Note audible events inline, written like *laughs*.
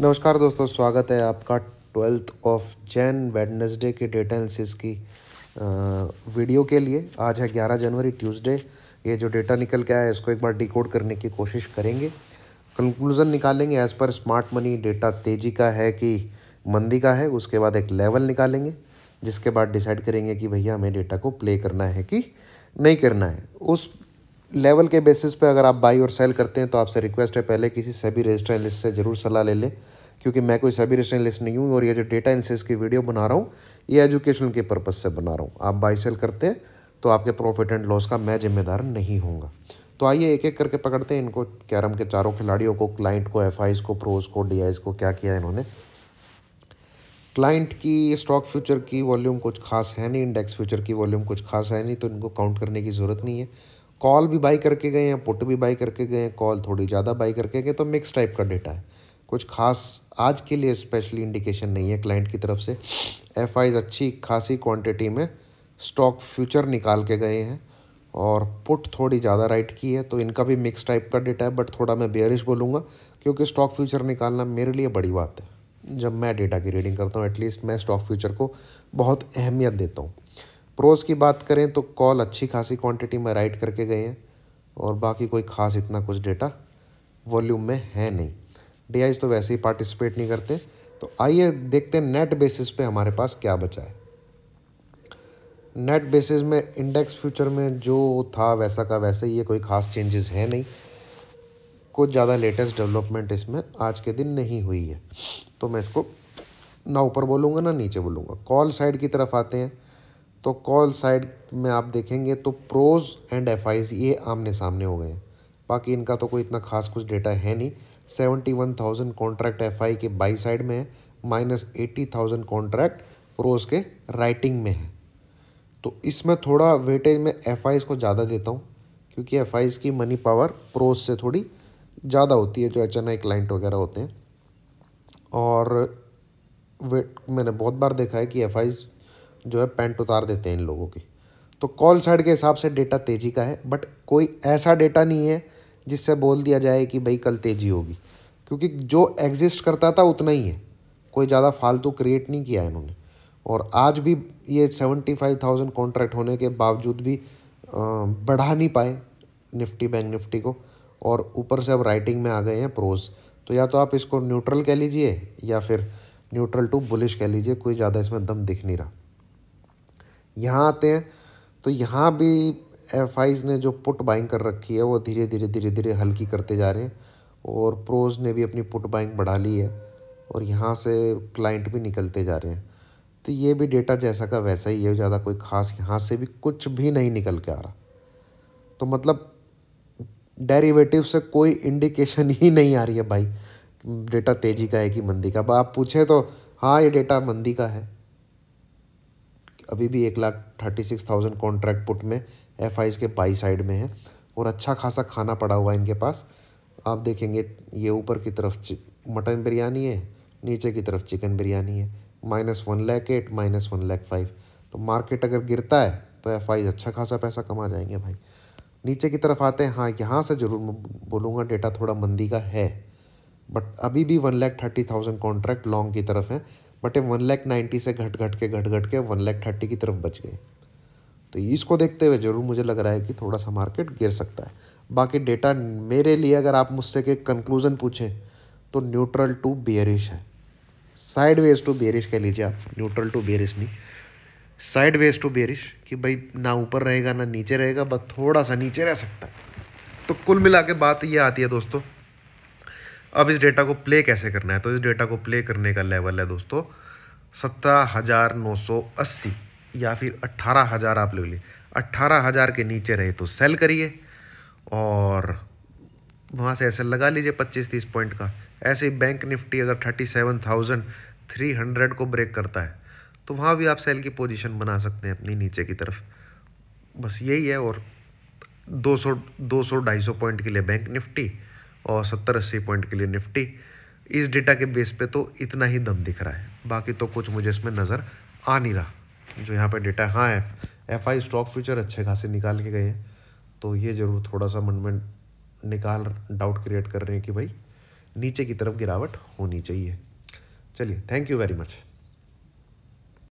नमस्कार दोस्तों स्वागत है आपका ट्वेल्थ ऑफ जैन वेडनेसडे के डेटा एनालिसिस की वीडियो के लिए आज है 11 जनवरी ट्यूसडे ये जो डेटा निकल के आया है इसको एक बार डिकोड करने की कोशिश करेंगे कंक्लूज़न निकालेंगे as per smart money data तेज़ी का है कि मंदी का है उसके बाद एक लेवल निकालेंगे जिसके बाद डिसाइड करेंगे कि भैया हमें डेटा को प्ले करना है कि नहीं करना है उस लेवल के बेसिस पे अगर आप बाई और सेल करते हैं तो आपसे रिक्वेस्ट है पहले किसी सभी रजिस्टर लिस्ट से ज़रूर सलाह ले लें क्योंकि मैं कोई सभी रजिस्टर लिस्ट नहीं हूँ और ये जो डेटा एनलिस की वीडियो बना रहा हूँ ये एजुकेशन के पर्पज़ से बना रहा हूँ आप बाई सेल करते हैं तो आपके प्रॉफिट एंड लॉस का मैं जिम्मेदार नहीं हूँ तो आइए एक एक करके पकड़ते हैं इनको कैरम के चारों खिलाड़ियों को क्लाइंट को एफ को प्रोज को डी को क्या किया इन्होंने क्लाइंट की स्टॉक फ्यूचर की वॉल्यूम कुछ खास है नहीं इंडेक्स फ्यूचर की वॉल्यूम कुछ खास है नहीं तो इनको काउंट करने की ज़रूरत नहीं है कॉल भी बाई करके गए हैं पुट भी बाई करके गए हैं कॉल थोड़ी ज़्यादा बाई करके गए तो मिक्स टाइप का डेटा है कुछ खास आज के लिए स्पेशली इंडिकेशन नहीं है क्लाइंट की तरफ से एफ अच्छी खासी क्वांटिटी में स्टॉक फ्यूचर निकाल के गए हैं और पुट थोड़ी ज़्यादा राइट की है तो इनका भी मिक्स टाइप का डेटा है बट थोड़ा मैं बेयरिश बोलूँगा क्योंकि स्टॉक फ्यूचर निकालना मेरे लिए बड़ी बात है जब मैं डेटा की रीडिंग करता हूँ एटलीस्ट मैं स्टॉक फ्यूचर को बहुत अहमियत देता हूँ प्रोज़ की बात करें तो कॉल अच्छी खासी क्वांटिटी में राइट करके गए हैं और बाकी कोई ख़ास इतना कुछ डेटा वॉल्यूम में है नहीं डी तो वैसे ही पार्टिसिपेट नहीं करते तो आइए देखते हैं नेट बेसिस पे हमारे पास क्या बचा है नेट बेसिस में इंडेक्स फ्यूचर में जो था वैसा का वैसे ही है कोई ख़ास चेंजेस है नहीं कुछ ज़्यादा लेटेस्ट डेवलपमेंट इसमें आज के दिन नहीं हुई है तो मैं इसको ना ऊपर बोलूँगा ना नीचे बोलूँगा कॉल साइड की तरफ आते हैं तो कॉल साइड में आप देखेंगे तो प्रोज एंड एफ ये आमने सामने हो गए बाकी इनका तो कोई इतना खास कुछ डेटा है नहीं seventy one thousand contract F के बाई साइड में है माइनस एट्टी थाउजेंड कॉन्ट्रैक्ट प्रोज के राइटिंग में है तो इसमें थोड़ा वेटेज में एफ को ज़्यादा देता हूँ क्योंकि एफ की मनी पावर प्रोज से थोड़ी ज़्यादा होती है जो एच एन आई क्लाइंट वगैरह होते हैं और वेट मैंने बहुत बार देखा है कि एफ जो है पेंट उतार देते हैं इन लोगों की तो कॉल साइड के हिसाब से डेटा तेज़ी का है बट कोई ऐसा डेटा नहीं है जिससे बोल दिया जाए कि भाई कल तेज़ी होगी क्योंकि जो एग्जिस्ट करता था उतना ही है कोई ज़्यादा फालतू क्रिएट नहीं किया है इन्होंने और आज भी ये सेवेंटी फाइव थाउजेंड कॉन्ट्रैक्ट होने के बावजूद भी बढ़ा नहीं पाए निफ्टी बैंक निफ्टी को और ऊपर से अब राइटिंग में आ गए हैं प्रोज तो या तो आप इसको न्यूट्रल कह लीजिए या फिर न्यूट्रल टू बुलिश कह लीजिए कोई ज़्यादा इसमें दम दिख नहीं रहा यहाँ आते हैं तो यहाँ भी एफ ने जो पुट बाइंग कर रखी है वो धीरे धीरे धीरे धीरे हल्की करते जा रहे हैं और प्रोज ने भी अपनी पुट बाइंग बढ़ा ली है और यहाँ से क्लाइंट भी निकलते जा रहे हैं तो ये भी डेटा जैसा का वैसा ही है ज़्यादा कोई ख़ास यहाँ से भी कुछ भी नहीं निकल के आ रहा तो मतलब डेरिवेटिव से कोई इंडिकेशन *laughs* ही नहीं आ रही है भाई डेटा तेज़ी का है कि मंदी का अब आप पूछें तो हाँ ये डेटा मंदी का है अभी भी एक lakh thirty six thousand contract put में एफ के बाई साइड में है और अच्छा खासा खाना पड़ा हुआ है इनके पास आप देखेंगे ये ऊपर की तरफ मटन बिरयानी है नीचे की तरफ चिकन बिरयानी है minus one lakh eight minus one lakh five तो मार्केट अगर गिरता है तो एफ अच्छा खासा पैसा कमा जाएंगे भाई नीचे की तरफ आते हैं हाँ यहाँ से ज़रूर बोलूँगा डेटा थोड़ा मंदी का है बट अभी भी one lakh thirty thousand contract long की तरफ है बट ये वन लैख नाइन्टी से घट घट के घट घट के वन लैख थर्टी की तरफ बच गए तो इसको देखते हुए ज़रूर मुझे लग रहा है कि थोड़ा सा मार्केट गिर सकता है बाकी डेटा मेरे लिए अगर आप मुझसे के कंक्लूज़न पूछें तो न्यूट्रल टू बियरिश है साइड वेज टू बियरिश कह लीजिए आप न्यूट्रल टू बियरिश नहीं साइड वेज टू बियरिश कि भाई ना ऊपर रहेगा ना नीचे रहेगा बस थोड़ा सा नीचे रह सकता है तो कुल मिला के बात ये आती है दोस्तों अब इस डेटा को प्ले कैसे करना है तो इस डेटा को प्ले करने का लेवल है दोस्तों सत्रह हज़ार नौ सौ अस्सी या फिर अट्ठारह हज़ार आप ले लिए अट्ठारह हज़ार के नीचे रहे तो सेल करिए और वहाँ से ऐसे लगा लीजिए पच्चीस तीस पॉइंट का ऐसे ही बैंक निफ्टी अगर thirty seven thousand three hundred को ब्रेक करता है तो वहाँ भी आप सेल की पोजीशन बना सकते हैं अपनी नीचे की तरफ बस यही है और दो सौ दो सौ ढाई सौ पॉइंट के लिए बैंक निफ्टी और सत्तर अस्सी पॉइंट के लिए निफ्टी इस डेटा के बेस पे तो इतना ही दम दिख रहा है बाकी तो कुछ मुझे इसमें नज़र आ नहीं रहा जो यहाँ पे डेटा हाँ F F I stock future अच्छे खासे निकाल के गए हैं तो ये ज़रूर थोड़ा सा मन में निकाल डाउट क्रिएट कर रहे हैं कि भाई नीचे की तरफ गिरावट होनी चाहिए चलिए थैंक यू वेरी मच